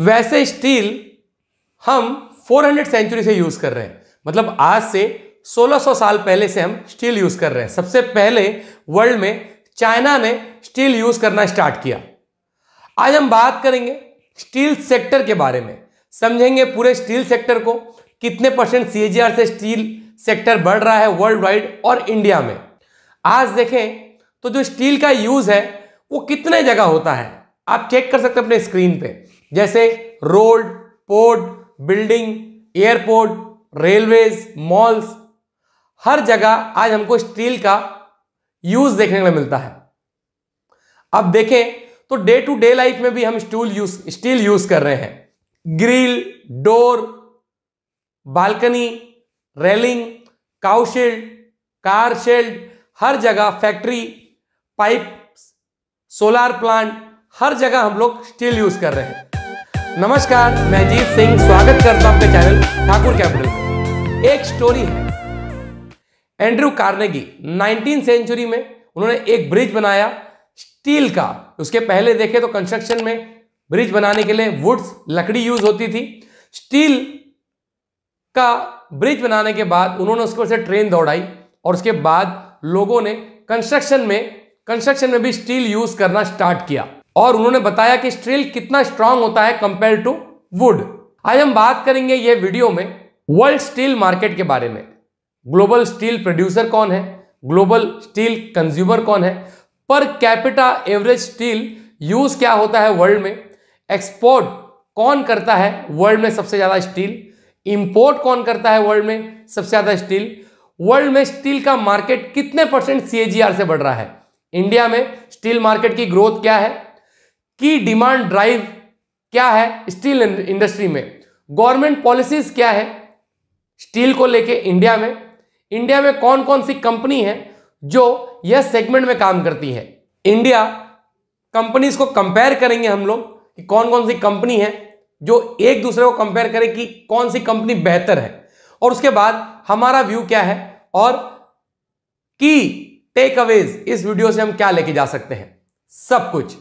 वैसे स्टील हम 400 सेंचुरी से यूज कर रहे हैं मतलब आज से 1600 साल पहले से हम स्टील यूज कर रहे हैं सबसे पहले वर्ल्ड में चाइना ने स्टील यूज करना स्टार्ट किया आज हम बात करेंगे स्टील सेक्टर के बारे में समझेंगे पूरे स्टील सेक्टर को कितने परसेंट सी से स्टील सेक्टर बढ़ रहा है वर्ल्ड वाइड और इंडिया में आज देखें तो जो स्टील का यूज है वो कितने जगह होता है आप चेक कर सकते हैं अपने स्क्रीन पे जैसे road port building airport railways malls हर जगह आज हमको स्टील का यूज देखने को मिलता है अब देखें तो डे टू डे लाइफ में भी हम स्टूल यूज स्टील यूज कर रहे हैं grill door balcony railing cowshed car shed हर जगह फैक्ट्री पाइप सोलार प्लांट हर जगह हम लोग स्टील यूज कर रहे हैं नमस्कार मैं अजीत सिंह स्वागत करता हूं आपके चैनल ठाकुर कैपिटल एक स्टोरी है एंड्रू कार्नेगी 19 सेंचुरी में उन्होंने एक ब्रिज बनाया स्टील का उसके पहले देखे तो कंस्ट्रक्शन में ब्रिज बनाने के लिए वुड्स लकड़ी यूज होती थी स्टील का ब्रिज बनाने के बाद उन्होंने उसके से ट्रेन दौड़ाई और उसके बाद लोगों ने कंस्ट्रक्शन में कंस्ट्रक्शन में भी स्टील यूज करना स्टार्ट किया और उन्होंने बताया कि स्टील कितना स्ट्रांग होता है कंपेयर टू वुड आज हम बात करेंगे ये वीडियो में वर्ल्ड स्टील मार्केट के बारे में ग्लोबल स्टील प्रोड्यूसर कौन है ग्लोबल स्टील कंज्यूमर कौन है per capita average steel use क्या होता है वर्ल्ड में एक्सपोर्ट कौन करता है वर्ल्ड में सबसे ज़्यादा स्टील इंपोर्ट कौन करता है वर्ल्ड में सबसे ज़्यादा स्टील वर्ल्ड में स्टील का मार्केट कितने परसेंट सी से बढ़ रहा है इंडिया में स्टील मार्केट की ग्रोथ क्या है की डिमांड ड्राइव क्या है स्टील इंडस्ट्री में गवर्नमेंट पॉलिसीज क्या है स्टील को लेके इंडिया में इंडिया में कौन कौन सी कंपनी है जो यह सेगमेंट में काम करती है इंडिया कंपनीज को कंपेयर करेंगे हम लोग कि कौन कौन सी कंपनी है जो एक दूसरे को कंपेयर करें कि कौन सी कंपनी बेहतर है और उसके बाद हमारा व्यू क्या है और की टेक अवेज इस वीडियो से हम क्या लेके जा सकते हैं सब कुछ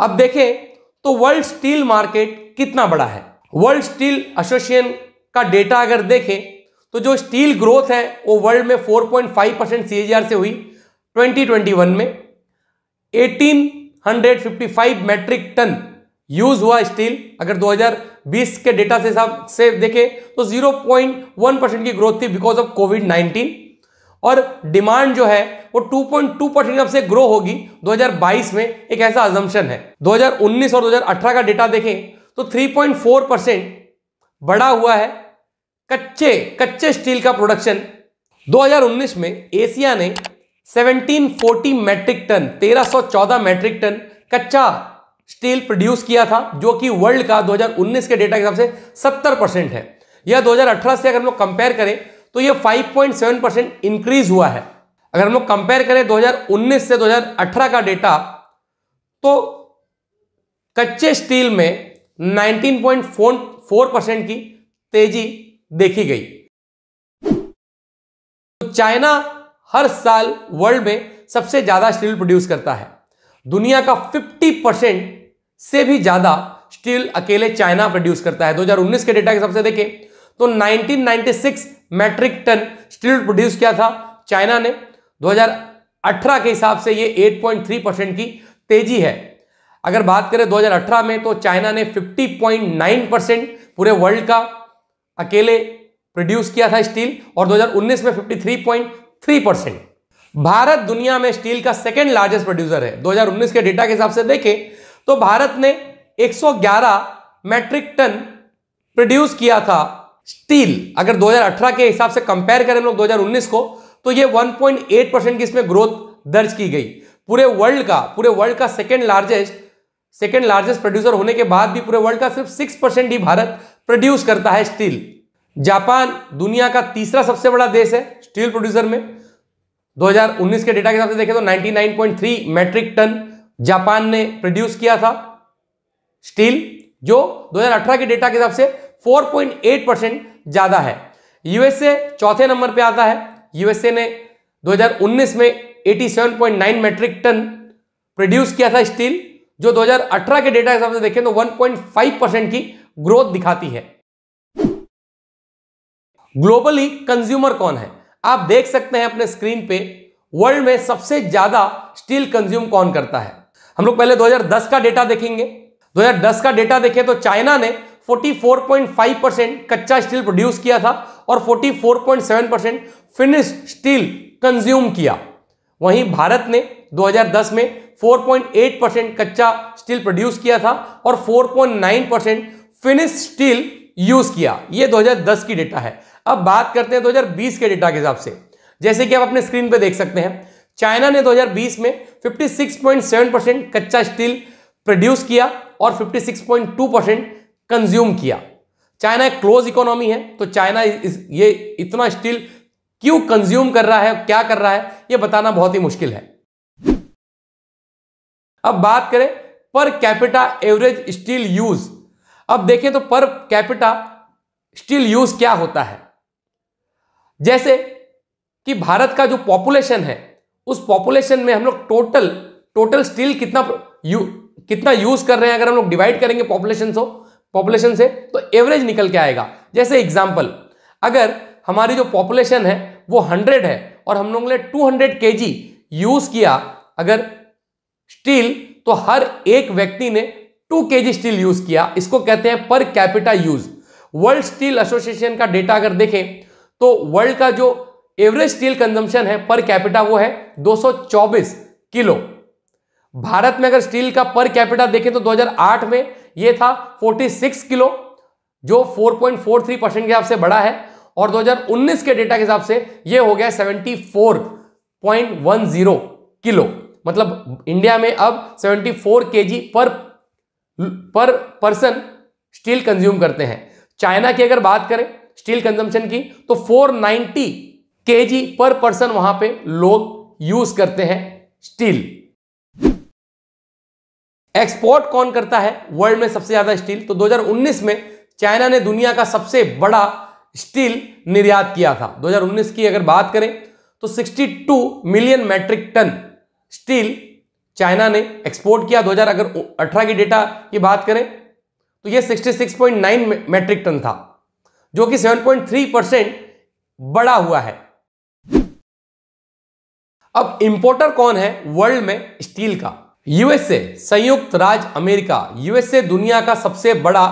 अब देखें तो वर्ल्ड स्टील मार्केट कितना बड़ा है वर्ल्ड स्टील एसोसिएशन का डेटा अगर देखें तो जो स्टील ग्रोथ है वो वर्ल्ड में 4.5 परसेंट सी से हुई 2021 में 1855 मैट्रिक टन यूज हुआ स्टील अगर 2020 के डेटा से हिसाब से देखें तो 0.1 परसेंट की ग्रोथ थी बिकॉज ऑफ कोविड और डिमांड जो है वो 2.2 परसेंट से ग्रो होगी 2022 में एक ऐसा अजम्पन है 2019 और 2018 का डेटा देखें तो 3.4 परसेंट बढ़ा हुआ है कच्चे कच्चे स्टील का प्रोडक्शन 2019 में एशिया ने 1740 मैट्रिक टन 1314 मैट्रिक टन कच्चा स्टील प्रोड्यूस किया था जो कि वर्ल्ड का 2019 के डेटा के हिसाब से 70 परसेंट है यह 2018 से अगर हम लोग कंपेयर करें तो ये 5.7 परसेंट इंक्रीज हुआ है अगर हम लोग कंपेयर करें 2019 से 2018 का डेटा तो कच्चे स्टील में 19.4 परसेंट की तेजी देखी गई तो चाइना हर साल वर्ल्ड में सबसे ज्यादा स्टील प्रोड्यूस करता है दुनिया का 50 परसेंट से भी ज्यादा स्टील अकेले चाइना प्रोड्यूस करता है 2019 के डेटा के सबसे देखें तो 1996 मैट्रिक टन स्टील प्रोड्यूस किया था चाइना ने 2018 के हिसाब से ये 8.3 परसेंट की तेजी है अगर बात करें 2018 में तो चाइना ने 50.9 परसेंट पूरे वर्ल्ड का अकेले प्रोड्यूस किया था स्टील और 2019 में 53.3 परसेंट भारत दुनिया में स्टील का सेकेंड लार्जेस्ट प्रोड्यूसर है 2019 के डेटा के हिसाब से देखें तो भारत ने 111 मैट्रिक टन प्रोड्यूस किया था स्टील अगर 2018 के हिसाब से कंपेयर करें लोग 2019 को तो ये 1.8 परसेंट की इसमें ग्रोथ दर्ज की गई पूरे वर्ल्ड का पूरे वर्ल्ड का second largest second largest producer होने के बाद भी पूरे वर्ल्ड का सिर्फ सिक्स परसेंट ही भारत प्रोड्यूस करता है स्टील जापान दुनिया का तीसरा सबसे बड़ा देश है स्टील प्रोड्यूसर में 2019 के डेटा के हिसाब से देखें तो 99.3 मैट्रिक टन जापान ने प्रोड्यूस किया था स्टील जो 2018 के डेटा के हिसाब से 4.8 परसेंट ज्यादा है यूएसए चौथे नंबर पे आता है यूएसए ने 2019 में 87.9 मेट्रिक टन प्रोड्यूस किया था स्टील जो 2018 के डेटा के हिसाब से देखें तो 1.5 परसेंट की ग्रोथ दिखाती है ग्लोबली कंज्यूमर कौन है आप देख सकते हैं अपने स्क्रीन पे वर्ल्ड में सबसे ज्यादा स्टील कंज्यूम कौन करता है हम लोग पहले 2010 का डेटा देखेंगे 2010 का डेटा देखें तो चाइना ने 44.5 परसेंट कच्चा स्टील प्रोड्यूस किया था और 44.7 परसेंट फिनिश स्टील कंज्यूम किया वहीं भारत ने 2010 में 4.8 परसेंट कच्चा स्टील प्रोड्यूस किया था और 4.9 परसेंट फिनिश स्टील यूज किया ये 2010 की डेटा है अब बात करते हैं 2020 के डेटा के हिसाब से जैसे कि आप अपने स्क्रीन पर देख सकते हैं चाइना ने 2020 में 56.7 परसेंट कच्चा स्टील प्रोड्यूस किया और 56.2 परसेंट कंज्यूम किया चाइना एक क्लोज इकोनॉमी है तो चाइना ये इतना स्टील क्यों कंज्यूम कर रहा है क्या कर रहा है ये बताना बहुत ही मुश्किल है अब बात करें per capita average steel use अब देखें तो पर कैपिटा स्टील यूज क्या होता है जैसे कि भारत का जो पॉपुलेशन है उस पॉपुलेशन में हम लोग टोटल टोटल स्टील कितना यू, कितना यूज कर रहे हैं अगर हम लोग डिवाइड करेंगे पॉपुलेशन को पॉपुलेशन से तो एवरेज निकल के आएगा जैसे एग्जाम्पल अगर हमारी जो पॉपुलेशन है वो हंड्रेड है और हम लोगों ने टू हंड्रेड के जी यूज किया अगर स्टील तो हर एक व्यक्ति ने टू के जी स्टील यूज किया इसको कहते हैं per capita use world steel association का डेटा अगर देखें तो वर्ल्ड का जो एवरेज स्टील कंजम्पशन है पर कैपिटा वो है 224 किलो भारत में अगर स्टील का पर कैपिटा देखें तो 2008 में ये था 46 किलो जो 4.43 परसेंट के हिसाब से बड़ा है और 2019 के डेटा के हिसाब से ये हो गया 74.10 किलो मतलब इंडिया में अब 74 केजी पर पर पर्सन स्टील कंज्यूम करते हैं चाइना की अगर बात करें स्टील कंजम्पशन की तो 490 केजी पर पर्सन वहां पे लोग यूज करते हैं स्टील एक्सपोर्ट कौन करता है वर्ल्ड में सबसे ज़्यादा स्टील तो 2019 में चाइना ने दुनिया का सबसे बड़ा स्टील निर्यात किया था 2019 की अगर बात करें तो 62 million metric ton steel China ने एक्सपोर्ट किया 2018 अगर अठारह की डेटा की बात करें तो ये 66.9 मैट्रिक टन था जो कि 7.3 परसेंट बड़ा हुआ है अब इंपोर्टर कौन है वर्ल्ड में स्टील का यूएसए संयुक्त राज्य अमेरिका यूएसए दुनिया का सबसे बड़ा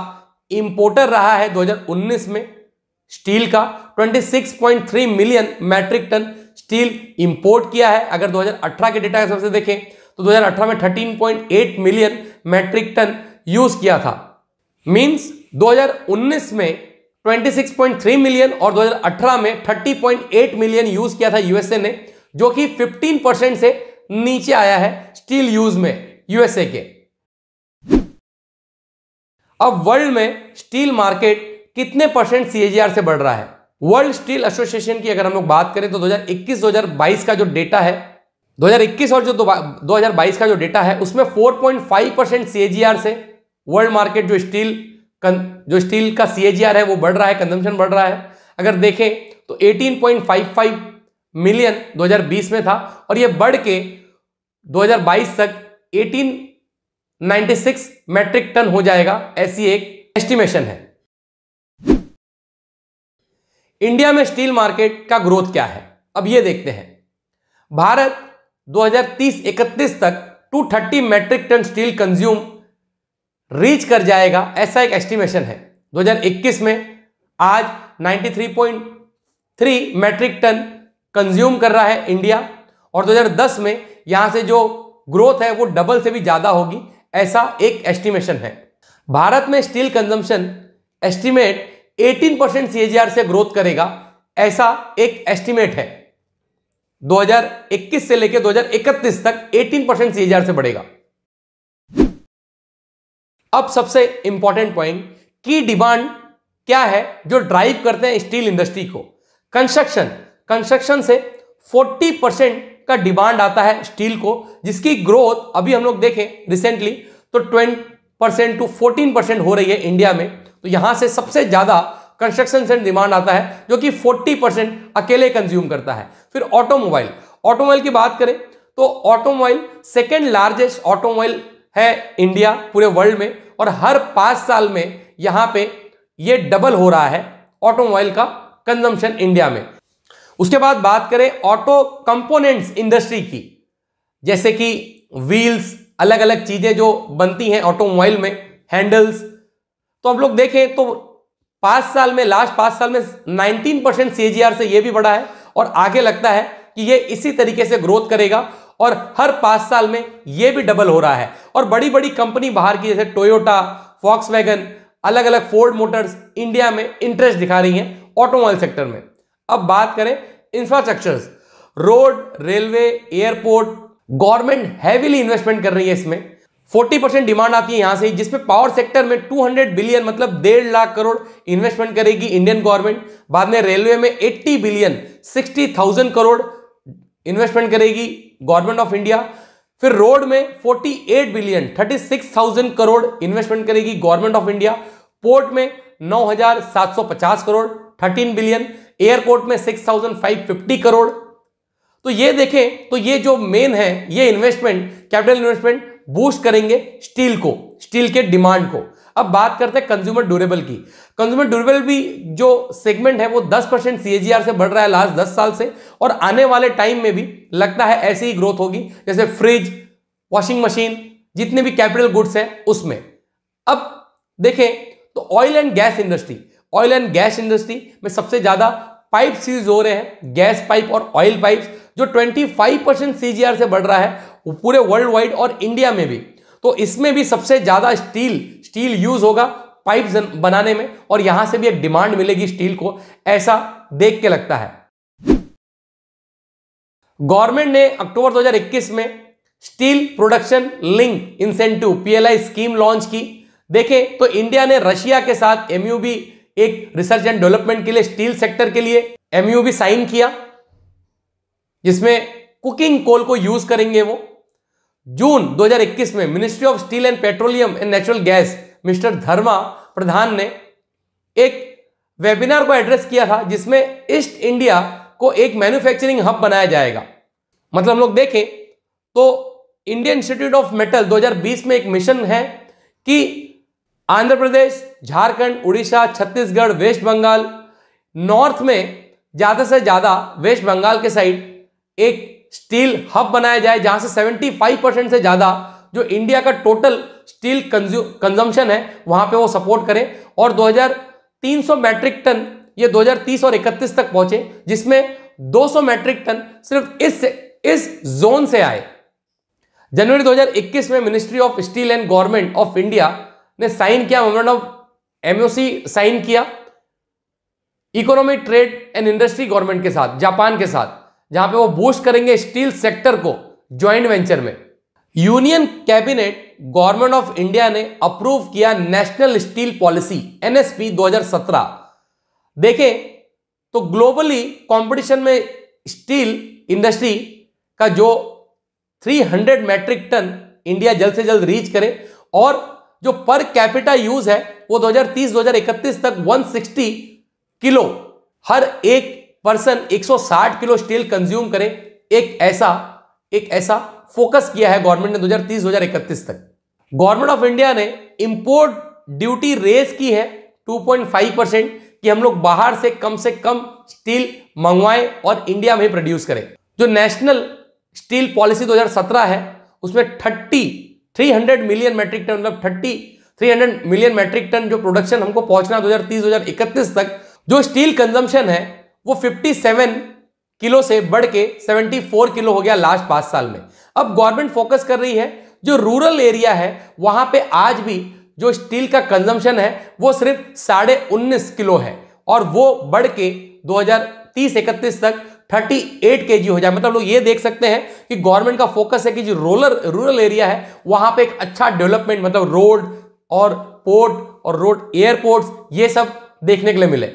इंपोर्टर रहा है 2019 में स्टील का 26.3 million metric ton steel import किया है अगर 2018 के डेटा के से देखें तो 2018 में 13.8 मिलियन मैट्रिक टन यूज किया था मींस 2019 में 26.3 मिलियन और 2018 में 30.8 मिलियन यूज किया था यूएसए ने जो कि 15 परसेंट से नीचे आया है स्टील यूज में यूएसए के अब वर्ल्ड में स्टील मार्केट कितने परसेंट सीएजीआर से बढ़ रहा है वर्ल्ड स्टील एसोसिएशन की अगर हम लोग बात करें तो 2021-2022 का जो डेटा है 2021 और जो 2022 का जो डेटा है उसमें 4.5 परसेंट सीएजीआर से वर्ल्ड मार्केट जो स्टील जो स्टील का सीएजीआर है वो बढ़ रहा है कंजम्पशन बढ़ रहा है अगर देखें तो 18.55 मिलियन 2020 में था और ये बढ़ के 2022 तक 1896 मैट्रिक टन हो जाएगा ऐसी एक एस्टिमेशन है इंडिया में स्टील मार्केट का ग्रोथ क्या है अब ये देखते हैं भारत 2030-31 तक 230 metric ton steel consume reach कर जाएगा ऐसा एक एस्टिमेशन है 2021 में आज 93.3 मैट्रिक टन कंज्यूम कर रहा है इंडिया और 2010 में यहां से जो ग्रोथ है वो डबल से भी ज्यादा होगी ऐसा एक एस्टिमेशन है भारत में steel consumption estimate 18 percent CAGR से ग्रोथ करेगा ऐसा एक एस्टिमेट है 2021 से लेकर 2031 तक 18 परसेंट सी से बढ़ेगा अब सबसे इंपॉर्टेंट पॉइंट की डिमांड क्या है जो ड्राइव करते हैं स्टील इंडस्ट्री को कंस्ट्रक्शन कंस्ट्रक्शन से 40 परसेंट का डिमांड आता है स्टील को जिसकी ग्रोथ अभी हम लोग देखें रिसेंटली तो twenty percent to fourteen percent हो रही है इंडिया में तो यहाँ से सबसे ज़्यादा कंस्ट्रक्शन से डिमांड आता है जो कि फोर्टी परसेंट अकेले कंज्यूम करता है फिर ऑटोमोबाइल ऑटोमोबाइल की बात करें तो ऑटोमोबाइल सेकेंड लार्जेस्ट ऑटोमोबाइल है इंडिया पूरे वर्ल्ड में और हर पाँच साल में यहाँ पर यह डबल हो रहा है ऑटोमोबाइल का कंजम्पशन इंडिया में उसके बाद बात करें ऑटो कंपोनेंट्स इंडस्ट्री की जैसे कि व्हील्स अलग अलग चीजें जो बनती हैं ऑटोमोबाइल में हैंडल्स तो आप लोग देखें तो पांच साल में लास्ट पांच साल में 19 परसेंट सी से यह भी बढ़ा है और आगे लगता है कि ये इसी तरीके से ग्रोथ करेगा और हर पांच साल में यह भी डबल हो रहा है और बड़ी बड़ी कंपनी बाहर की जैसे टोयोटा फॉक्स अलग अलग फोर्ड मोटर्स इंडिया में इंटरेस्ट दिखा रही है ऑटोमोबाइल सेक्टर में अब बात करें infrastructure road railway airport government heavily investment कर रही है इसमें 40 परसेंट डिमांड आती है यहां से जिसमें पावर सेक्टर में 200 बिलियन मतलब डेढ़ लाख करोड़ इन्वेस्टमेंट करेगी इंडियन गवर्नमेंट बाद में रेलवे में 80 बिलियन 60,000 करोड़ इन्वेस्टमेंट करेगी गवर्नमेंट ऑफ इंडिया फिर रोड में 48 बिलियन 36,000 करोड़ इन्वेस्टमेंट करेगी गवर्नमेंट ऑफ इंडिया पोर्ट में नौ करोड़ थर्टीन बिलियन एयरपोर्ट में six thousand five fifty crore तो ये देखें तो ये जो मेन है ये इन्वेस्टमेंट कैपिटल इन्वेस्टमेंट बूस्ट करेंगे स्टील को स्टील के डिमांड को अब बात करते हैं कंज्यूमर ड्यूरेबल की कंज्यूमर ड्यूरेबल भी जो सेगमेंट है वो 10 परसेंट सी से बढ़ रहा है लास्ट 10 साल से और आने वाले टाइम में भी लगता है ऐसी ही ग्रोथ होगी जैसे फ्रिज वॉशिंग मशीन जितने भी कैपिटल गुड्स हैं उसमें अब देखें तो oil and gas industry oil and gas industry में सबसे ज्यादा पाइप सीज हो रहे हैं गैस पाइप और ऑयल पाइप जो 25 परसेंट सीजीआर से बढ़ रहा है वो पूरे वर्ल्ड वाइड और इंडिया में भी तो इसमें भी सबसे ज्यादा स्टील स्टील यूज होगा पाइप बनाने में और यहां से भी एक डिमांड मिलेगी स्टील को ऐसा देख के लगता है गवर्नमेंट ने अक्टूबर 2021 में steel production link incentive PLI scheme launch की देखें तो इंडिया ने रशिया के साथ एमयूबी एक रिसर्च एंड डेवलपमेंट के लिए स्टील सेक्टर के लिए एमयू भी साइन किया जिसमें कुकिंग कोल को यूज करेंगे वो जून 2021 में ministry of steel and petroleum and natural gas mister Dharma Pradhan ने एक वेबिनार को एड्रेस किया था जिसमें ईस्ट इंडिया को एक मैन्युफैक्चरिंग हब बनाया जाएगा मतलब हम लोग देखें तो इंडियन इंस्टीट्यूट ऑफ मेटल 2020 में एक मिशन है कि Andhra Pradesh Jharkhand Orissa Chhattisgarh west Bengal north में ज़्यादा से ज़्यादा वेस्ट बंगाल के साइड एक स्टील हब बनाया जाए जहाँ से 75 परसेंट से ज़्यादा जो इंडिया का टोटल स्टील कंजम्पशन है वहाँ पे वो सपोर्ट करें और 2300 मैट्रिक टन ये 2030 और 31 तक पहुँचे जिसमें 200 मैट्रिक टन सिर्फ इस इस जोन से आए जनवरी 2021 में ministry of steel and government of India ने साइन किया मेमोरेंडम ऑफ एमओसी साइन किया economic trade and industry government के साथ जापान के साथ जहां पे वो बूस्ट करेंगे स्टील सेक्टर को ज्वाइंट वेंचर में union cabinet government of India ने अप्रूव किया नेशनल स्टील पॉलिसी एनएसपी 2017 देखें तो ग्लोबली कंपटीशन में स्टील इंडस्ट्री का जो 300 मैट्रिक टन इंडिया जल्द से जल्द रीच करे और जो पर कैपिटा यूज है वो 2030-2031 तक 160 किलो हर एक पर्सन 160 किलो स्टील कंज्यूम करे एक ऐसा एक ऐसा फोकस किया है गवर्नमेंट ने 2030-2031 तक गवर्नमेंट ऑफ इंडिया ने इंपोर्ट ड्यूटी रेज की है 2.5 परसेंट कि हम लोग बाहर से कम से कम स्टील मंगवाएं और इंडिया में प्रोड्यूस करें जो नेशनल स्टील पॉलिसी 2017 है उसमें थर्टी 300 मिलियन मैट्रिक टन मतलब 30 300 मिलियन मैट्रिक टन जो प्रोडक्शन हमको पहुंचना 2030 2031 तक जो स्टील कंजम्पशन है वो 57 किलो से बढ़ के 74 किलो हो गया लास्ट पांच साल में अब गवर्नमेंट फोकस कर रही है जो रूरल एरिया है वहां पे आज भी जो स्टील का कंजम्पशन है वो सिर्फ साढ़े उन्नीस किलो है और वो बढ़ के तीस इकतीस तक थर्टी एट के जी हो जाए मतलब लोग ये देख सकते हैं कि गवर्नमेंट का फोकस है कि जो रोलर रूरल एरिया है वहां पे एक अच्छा डेवलपमेंट मतलब रोड और पोर्ट और रोड एयरपोर्ट्स ये सब देखने के लिए मिले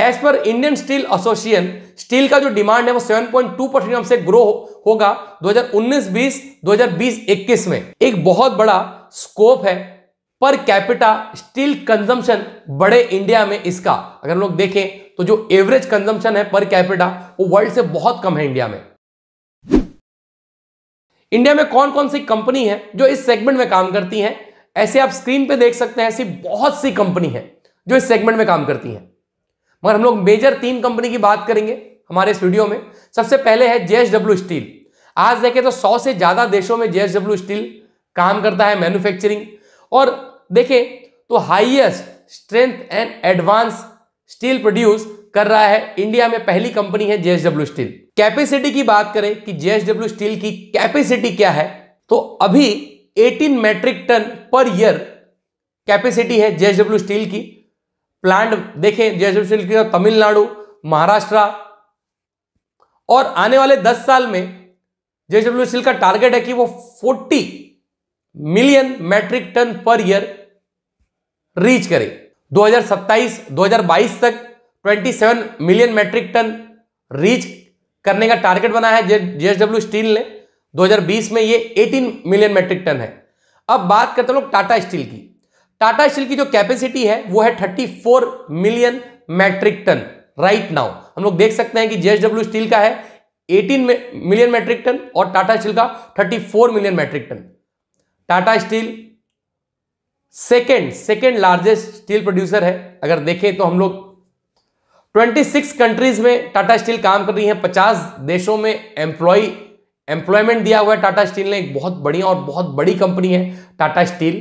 as per Indian steel association steel का जो डिमांड है वो 7.2 परसेंट हमसे ग्रो हो, होगा 2019-20 2020-21 में एक बहुत बड़ा स्कोप है पर कैपिटा स्टील कंजम्पशन बड़े इंडिया में इसका अगर हम लोग देखें तो जो एवरेज कंजम्पशन है पर कैपिटा वो वर्ल्ड से बहुत कम है इंडिया में इंडिया में कौन कौन सी कंपनी है जो इस सेगमेंट में काम करती हैं ऐसे आप स्क्रीन पे देख सकते हैं ऐसी बहुत सी कंपनी है जो इस सेगमेंट में काम करती हैं मगर हम लोग मेजर तीन कंपनी की बात करेंगे हमारे इस वीडियो में सबसे पहले है जेएसडब्ल्यू स्टील आज देखें तो सौ से ज्यादा देशों में जेएसडब्ल्यू स्टील काम करता है मैन्युफैक्चरिंग और देखें तो highest strength and advance steel produce कर रहा है इंडिया में पहली कंपनी है जेएसडब्ल्यू स्टील कैपेसिटी की बात करें कि जेएसडब्ल्यू स्टील की कैपेसिटी क्या है तो अभी 18 metric ton per year capacity है जेएसडब्ल्यू स्टील की प्लांट देखें जेएसडब्ल्यू स्टील की तो तमिलनाडु महाराष्ट्र और आने वाले 10 साल में जेएसडब्ल्यू स्टील का टारगेट है कि वो 40 million metric ton per year reach करे 2027-2022 तक 27 मिलियन मैट्रिक टन रीच करने का टारगेट बनाया है जेएसडब्ल्यू स्टील ने 2020 में ये 18 मिलियन मैट्रिक टन है अब बात करते हैं लोग टाटा स्टील की टाटा स्टील की जो कैपेसिटी है वो है 34 million metric ton right now हम लोग देख सकते हैं कि जेएसडब्ल्यू स्टील का है 18 मिलियन मैट्रिक टन और टाटा स्टील का 34 million metric ton Tata steel second second largest steel producer है अगर देखें तो हम लोग 26 कंट्रीज में टाटा स्टील काम कर रही है 50 देशों में एम्प्लॉय एम्प्लॉयमेंट दिया हुआ है टाटा स्टील ने एक बहुत बढ़िया और बहुत बड़ी कंपनी है टाटा स्टील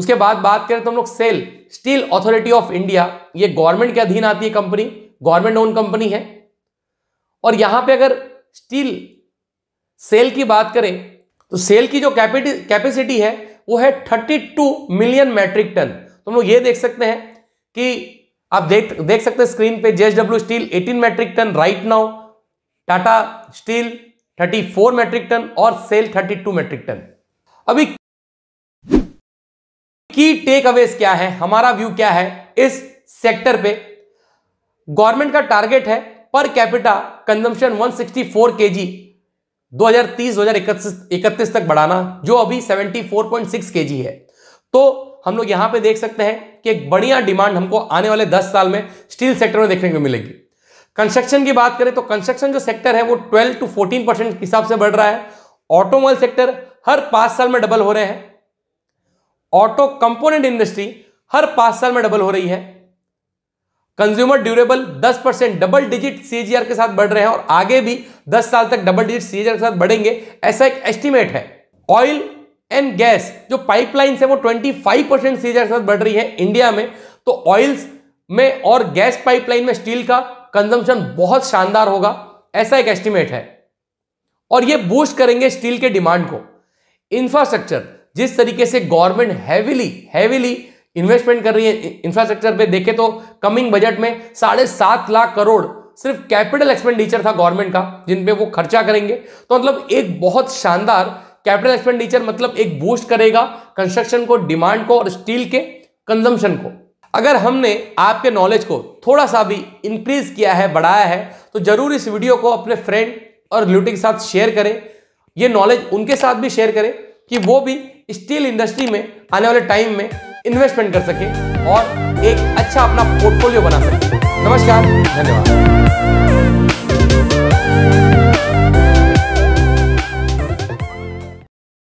उसके बाद बात करें तो हम लोग SAIL steel authority of India ये गवर्नमेंट के अधीन आती है कंपनी गवर्नमेंट ओन कंपनी है और यहां पे अगर स्टील सेल की बात करें तो सेल की जो कैपेसिटी है वो है 32 मिलियन मैट्रिक टन तो हम लोग ये देख सकते हैं कि आप देख देख सकते हैं स्क्रीन पे JSW steel 18 metric ton right now Tata steel 34 metric ton और सेल 32 मैट्रिक टन अभी की टेक अवेज क्या है हमारा व्यू क्या है इस सेक्टर पे गवर्नमेंट का टारगेट है पर कैपिटा कंजम्पशन 164 केजी 2030-2031 तक बढ़ाना जो अभी 74.6 केजी है तो हम लोग यहां पे देख सकते हैं कि एक बढ़िया डिमांड हमको आने वाले 10 साल में स्टील सेक्टर में देखने को मिलेगी कंस्ट्रक्शन की बात करें तो कंस्ट्रक्शन जो सेक्टर है वो 12 टू 14 परसेंट के हिसाब से बढ़ रहा है ऑटोमोबाइल सेक्टर हर पांच साल में डबल हो रहे हैं ऑटो कंपोनेंट इंडस्ट्री हर पांच साल में डबल हो रही है consumer durable 10 percent double digit CAGR के साथ बढ़ रहे हैं और आगे भी दस साल तक डबल डिजिट सी के साथ बढ़ेंगे ऐसा एक एस्टिमेट है ऑयल एंड गैस जो पाइपलाइन है वो ट्वेंटी फाइव परसेंट सीजर के साथ बढ़ रही है इंडिया में तो ऑयल्स में और गैस पाइपलाइन में स्टील का कंजम्पशन बहुत शानदार होगा ऐसा एक एस्टिमेट है और ये बूस्ट करेंगे स्टील के डिमांड को इंफ्रास्ट्रक्चर जिस तरीके से गवर्नमेंट हैविली हैविली इन्वेस्टमेंट कर रही है इंफ्रास्ट्रक्चर पे देखे तो कमिंग बजट में साढ़े सात लाख करोड़ सिर्फ कैपिटल एक्सपेंडिचर था गवर्नमेंट का जिनपे वो खर्चा करेंगे तो मतलब एक बहुत शानदार कैपिटल एक्सपेंडिचर मतलब एक बूस्ट करेगा कंस्ट्रक्शन को डिमांड को और स्टील के कंजम्पशन को अगर हमने आपके नॉलेज को थोड़ा सा भी इंक्रीज किया है बढ़ाया है तो जरूर इस वीडियो को अपने फ्रेंड और रिलेटिव के साथ शेयर करें ये नॉलेज उनके साथ भी शेयर करें कि वो भी स्टील इंडस्ट्री में आने वाले टाइम में इन्वेस्टमेंट कर सके और एक अच्छा अपना पोर्टफोलियो बना सके नमस्कार धन्यवाद